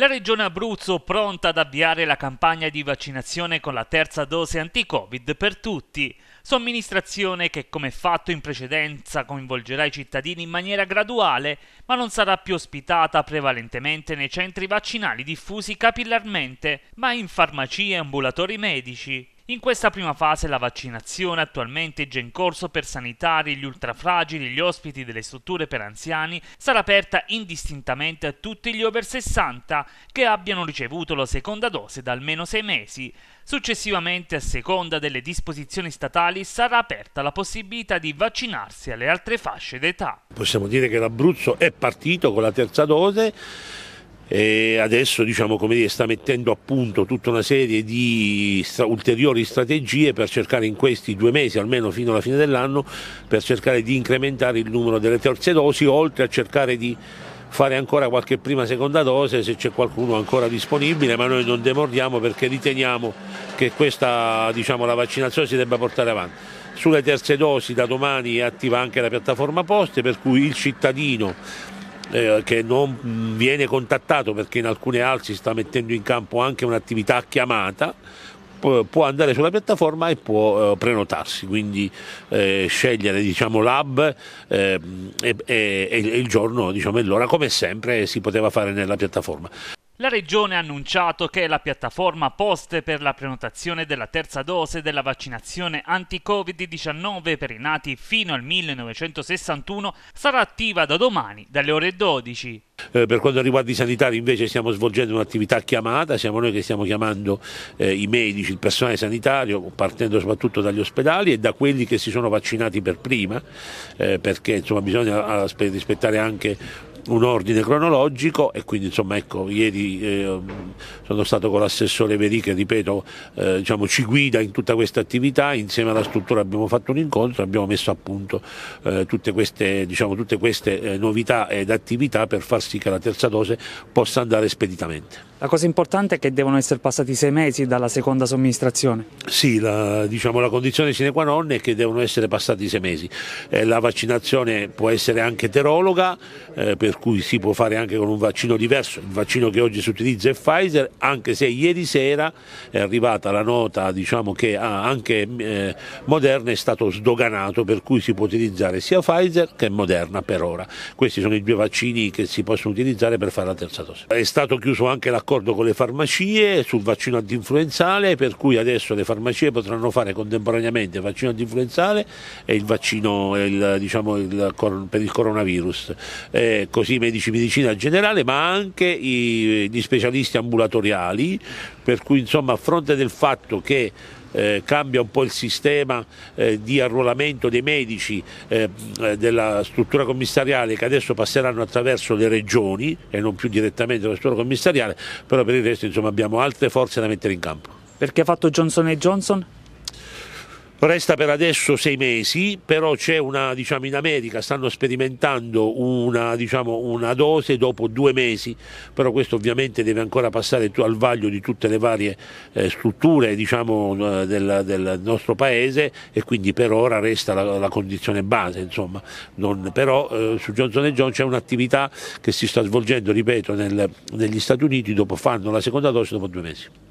La regione Abruzzo pronta ad avviare la campagna di vaccinazione con la terza dose anti-Covid per tutti, somministrazione che come fatto in precedenza coinvolgerà i cittadini in maniera graduale, ma non sarà più ospitata prevalentemente nei centri vaccinali diffusi capillarmente, ma in farmacie e ambulatori medici. In questa prima fase la vaccinazione attualmente già in corso per sanitari, gli ultrafragili, gli ospiti delle strutture per anziani sarà aperta indistintamente a tutti gli over 60 che abbiano ricevuto la seconda dose da almeno 6 mesi. Successivamente, a seconda delle disposizioni statali, sarà aperta la possibilità di vaccinarsi alle altre fasce d'età. Possiamo dire che l'Abruzzo è partito con la terza dose e adesso diciamo, dire, sta mettendo a punto tutta una serie di stra ulteriori strategie per cercare in questi due mesi, almeno fino alla fine dell'anno, per cercare di incrementare il numero delle terze dosi, oltre a cercare di fare ancora qualche prima seconda dose se c'è qualcuno ancora disponibile, ma noi non demordiamo perché riteniamo che questa diciamo, la vaccinazione si debba portare avanti. Sulle terze dosi da domani è attiva anche la piattaforma poste per cui il cittadino eh, che non viene contattato perché in alcune alzi sta mettendo in campo anche un'attività a chiamata può andare sulla piattaforma e può eh, prenotarsi, quindi eh, scegliere diciamo, l'hub eh, e, e, e, il giorno diciamo, e l'ora come sempre si poteva fare nella piattaforma. La Regione ha annunciato che la piattaforma POST per la prenotazione della terza dose della vaccinazione anti-Covid-19 per i nati fino al 1961 sarà attiva da domani dalle ore 12. Eh, per quanto riguarda i sanitari invece stiamo svolgendo un'attività chiamata, siamo noi che stiamo chiamando eh, i medici, il personale sanitario, partendo soprattutto dagli ospedali e da quelli che si sono vaccinati per prima, eh, perché insomma, bisogna ah, rispettare anche un ordine cronologico e quindi insomma ecco ieri eh, sono stato con l'assessore Verì che ripeto eh, diciamo, ci guida in tutta questa attività, insieme alla struttura abbiamo fatto un incontro, abbiamo messo a punto eh, tutte queste, diciamo, tutte queste eh, novità ed attività per far sì che la terza dose possa andare speditamente. La cosa importante è che devono essere passati sei mesi dalla seconda somministrazione. Sì, la, diciamo, la condizione sine qua non è che devono essere passati sei mesi. Eh, la vaccinazione può essere anche terologa, eh, per per cui si può fare anche con un vaccino diverso. Il vaccino che oggi si utilizza è Pfizer, anche se ieri sera è arrivata la nota diciamo, che ah, anche eh, Moderna è stato sdoganato, per cui si può utilizzare sia Pfizer che Moderna per ora. Questi sono i due vaccini che si possono utilizzare per fare la terza dose. È stato chiuso anche l'accordo con le farmacie sul vaccino antinfluenzale, per cui adesso le farmacie potranno fare contemporaneamente il vaccino antinfluenzale e il vaccino il, diciamo, il, per il coronavirus. Eh, così i medici di medicina generale, ma anche i, gli specialisti ambulatoriali, per cui insomma a fronte del fatto che eh, cambia un po' il sistema eh, di arruolamento dei medici eh, eh, della struttura commissariale che adesso passeranno attraverso le regioni e non più direttamente la struttura commissariale, però per il resto insomma, abbiamo altre forze da mettere in campo. Perché ha fatto Johnson Johnson? Resta per adesso sei mesi, però c'è una, diciamo, in America stanno sperimentando una, diciamo, una, dose dopo due mesi, però questo ovviamente deve ancora passare al vaglio di tutte le varie eh, strutture diciamo, eh, del, del, nostro paese e quindi per ora resta la, la condizione base. Insomma. Non, però eh, su Johnson Johnson c'è un'attività che si sta svolgendo, ripeto, nel, negli Stati Uniti, dopo fanno la seconda dose dopo due mesi.